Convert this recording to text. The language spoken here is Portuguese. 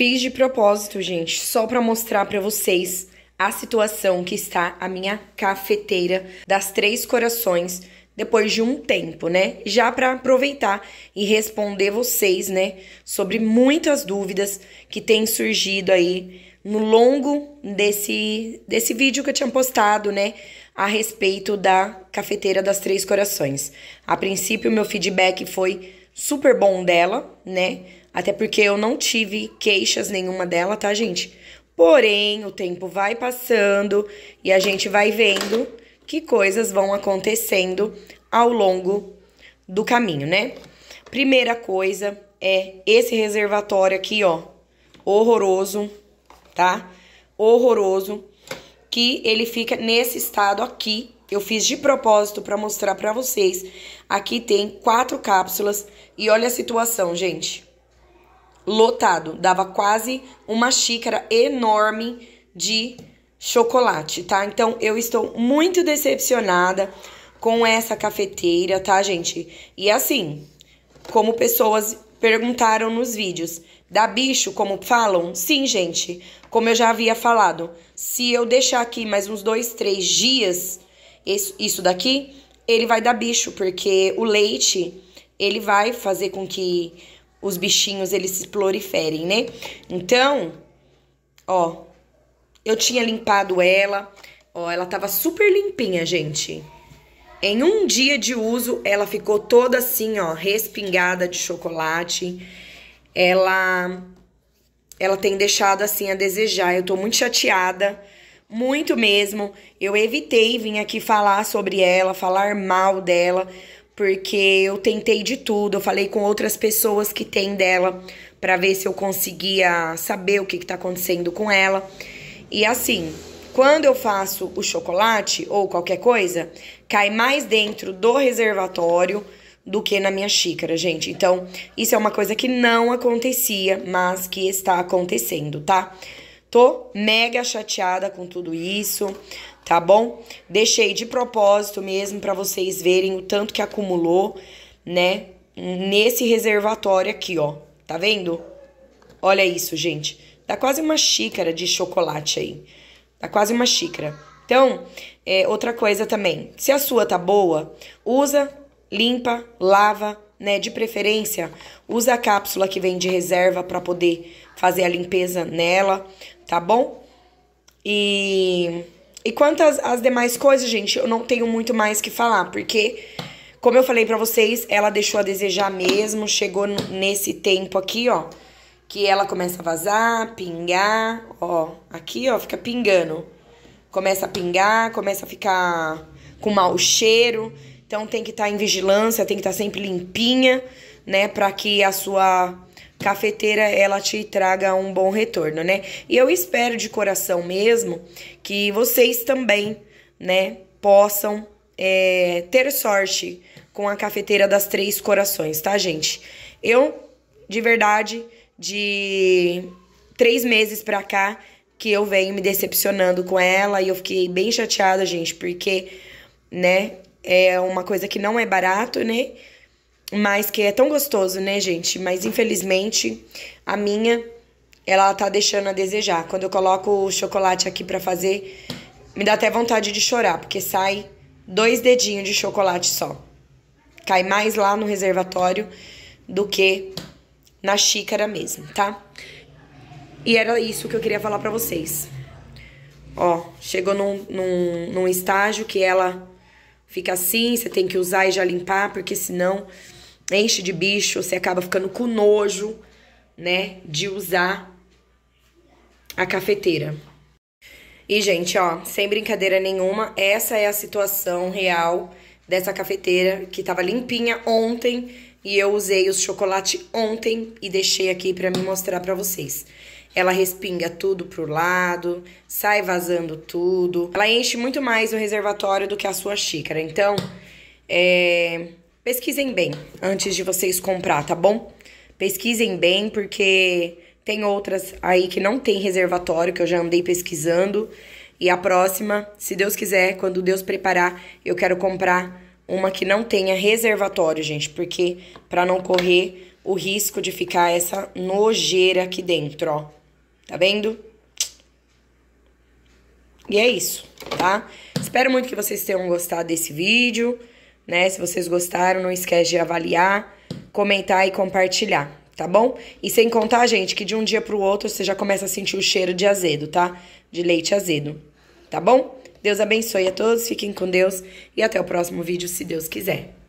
Fiz de propósito, gente, só para mostrar para vocês a situação que está a minha cafeteira das Três Corações depois de um tempo, né? Já para aproveitar e responder vocês, né, sobre muitas dúvidas que têm surgido aí no longo desse desse vídeo que eu tinha postado, né, a respeito da cafeteira das Três Corações. A princípio, meu feedback foi super bom dela, né? Até porque eu não tive queixas nenhuma dela, tá, gente? Porém, o tempo vai passando e a gente vai vendo que coisas vão acontecendo ao longo do caminho, né? Primeira coisa é esse reservatório aqui, ó, horroroso, tá? Horroroso, que ele fica nesse estado aqui. Eu fiz de propósito para mostrar para vocês. Aqui tem quatro cápsulas e olha a situação, gente lotado, dava quase uma xícara enorme de chocolate, tá? Então eu estou muito decepcionada com essa cafeteira, tá, gente? E assim, como pessoas perguntaram nos vídeos, dá bicho, como falam? Sim, gente, como eu já havia falado, se eu deixar aqui mais uns dois, três dias isso, isso daqui, ele vai dar bicho, porque o leite ele vai fazer com que os bichinhos eles se proliferem, né? Então, ó, eu tinha limpado ela, ó, ela tava super limpinha, gente. Em um dia de uso, ela ficou toda assim, ó, respingada de chocolate. Ela ela tem deixado assim a desejar. Eu tô muito chateada, muito mesmo. Eu evitei vir aqui falar sobre ela, falar mal dela, porque eu tentei de tudo, eu falei com outras pessoas que tem dela para ver se eu conseguia saber o que está acontecendo com ela. E assim, quando eu faço o chocolate ou qualquer coisa, cai mais dentro do reservatório do que na minha xícara, gente. Então, isso é uma coisa que não acontecia, mas que está acontecendo, tá? Tô mega chateada com tudo isso tá bom? Deixei de propósito mesmo para vocês verem o tanto que acumulou, né? Nesse reservatório aqui, ó. Tá vendo? Olha isso, gente. Dá quase uma xícara de chocolate aí. Dá quase uma xícara. Então, é, outra coisa também. Se a sua tá boa, usa, limpa, lava, né? De preferência, usa a cápsula que vem de reserva para poder fazer a limpeza nela, tá bom? E e quanto às, às demais coisas, gente, eu não tenho muito mais que falar, porque, como eu falei para vocês, ela deixou a desejar mesmo, chegou nesse tempo aqui, ó, que ela começa a vazar, pingar, ó, aqui, ó, fica pingando. Começa a pingar, começa a ficar com mau cheiro, então tem que estar tá em vigilância, tem que estar tá sempre limpinha, né, para que a sua cafeteira ela te traga um bom retorno, né? E eu espero de coração mesmo que vocês também, né, possam é, ter sorte com a cafeteira das Três Corações, tá, gente? Eu, de verdade, de três meses pra cá, que eu venho me decepcionando com ela e eu fiquei bem chateada, gente, porque, né, é uma coisa que não é barato, né? Mas que é tão gostoso, né, gente? Mas infelizmente a minha ela tá deixando a desejar. Quando eu coloco o chocolate aqui para fazer, me dá até vontade de chorar, porque sai dois dedinhos de chocolate só. Cai mais lá no reservatório do que na xícara mesmo, tá? E era isso que eu queria falar para vocês. Ó, chegou num, num, num estágio que ela fica assim, você tem que usar e já limpar, porque senão enche de bicho, você acaba ficando com nojo, né, de usar a cafeteira. E, gente, ó, sem brincadeira nenhuma, essa é a situação real dessa cafeteira que tava limpinha ontem e eu usei o chocolate ontem e deixei aqui para me mostrar para vocês. Ela respinga tudo pro lado, sai vazando tudo. Ela enche muito mais o reservatório do que a sua xícara. Então, é, Pesquisem bem antes de vocês comprar, tá bom? Pesquisem bem porque tem outras aí que não tem reservatório, que eu já andei pesquisando. E a próxima, se Deus quiser, quando Deus preparar, eu quero comprar uma que não tenha reservatório, gente, porque para não correr o risco de ficar essa nojeira aqui dentro, ó. Tá vendo? E é isso, tá? Espero muito que vocês tenham gostado desse vídeo né? Se vocês gostaram, não esquece de avaliar, comentar e compartilhar, tá bom? E sem contar, gente, que de um dia para o outro você já começa a sentir o cheiro de azedo, tá? De leite azedo, tá bom? Deus abençoe a todos, fiquem com Deus e até o próximo vídeo, se Deus quiser.